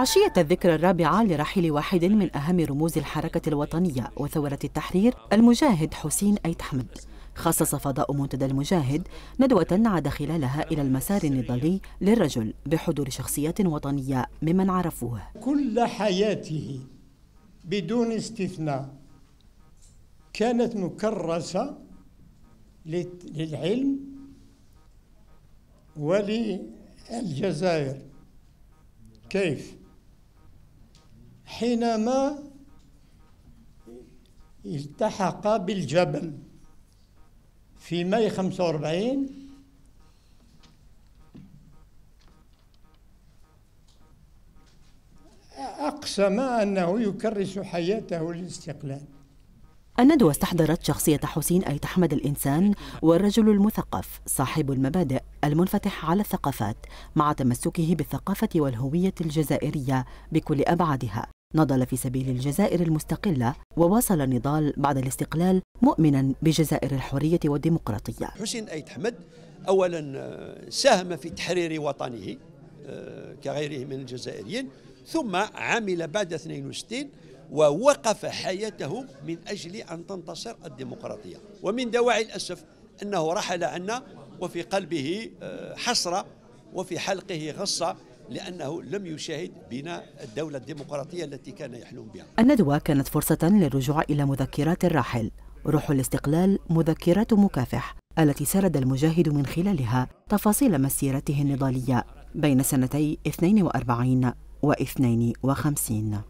عشية الذكرى الرابعة لرحيل واحد من أهم رموز الحركة الوطنية وثورة التحرير المجاهد حسين أيت حمد خصص فضاء منتدى المجاهد ندوة عاد خلالها إلى المسار النضالي للرجل بحضور شخصيات وطنية ممن عرفوه كل حياته بدون استثناء كانت مكرسة للعلم وللجزائر كيف حينما التحق بالجبل في ماي 45 أقسم أنه يكرس حياته للاستقلال الندوة استحضرت شخصية حسين أيت أحمد الإنسان والرجل المثقف صاحب المبادئ المنفتح على الثقافات مع تمسكه بالثقافة والهوية الجزائرية بكل أبعادها نضل في سبيل الجزائر المستقلة وواصل النضال بعد الاستقلال مؤمنا بجزائر الحرية والديمقراطية حسين ايت حمد أولا آه، ساهم في تحرير وطنه آه، كغيره من الجزائريين ثم عمل بعد 62 ووقف حياته من أجل أن تنتصر الديمقراطية ومن دواعي الأسف أنه رحل عنا وفي قلبه آه، حسرة وفي حلقه غصة لأنه لم يشاهد بناء الدولة الديمقراطية التي كان يحلم بها الندوة كانت فرصة للرجوع إلى مذكرات الراحل روح الاستقلال مذكرات مكافح التي سرد المجاهد من خلالها تفاصيل مسيرته النضالية بين سنتي 42 و 52